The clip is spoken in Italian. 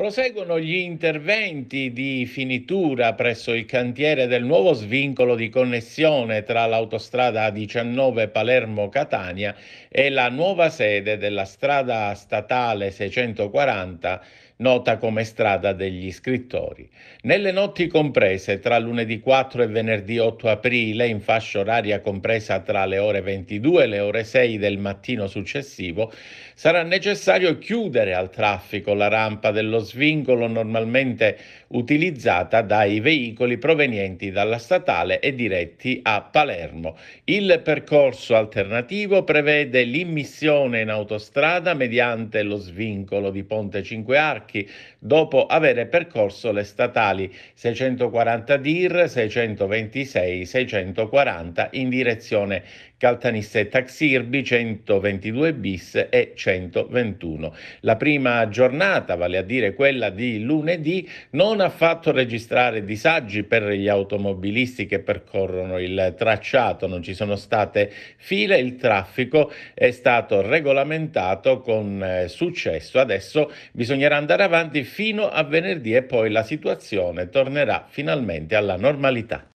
Proseguono gli interventi di finitura presso il cantiere del nuovo svincolo di connessione tra l'autostrada A19 Palermo-Catania e la nuova sede della strada statale 640 nota come strada degli scrittori. Nelle notti comprese tra lunedì 4 e venerdì 8 aprile, in fascia oraria compresa tra le ore 22 e le ore 6 del mattino successivo, sarà necessario chiudere al traffico la rampa dello svincolo normalmente utilizzata dai veicoli provenienti dalla statale e diretti a Palermo. Il percorso alternativo prevede l'immissione in autostrada mediante lo svincolo di Ponte Cinque Archi dopo avere percorso le statali 640 DIR 626 640 in direzione Caltanissetta Xirbi 122 bis e 121. La prima giornata, vale a dire quella di lunedì, non ha fatto registrare disagi per gli automobilisti che percorrono il tracciato, non ci sono state file, il traffico è stato regolamentato con eh, successo. Adesso bisognerà andare avanti fino a venerdì e poi la situazione tornerà finalmente alla normalità.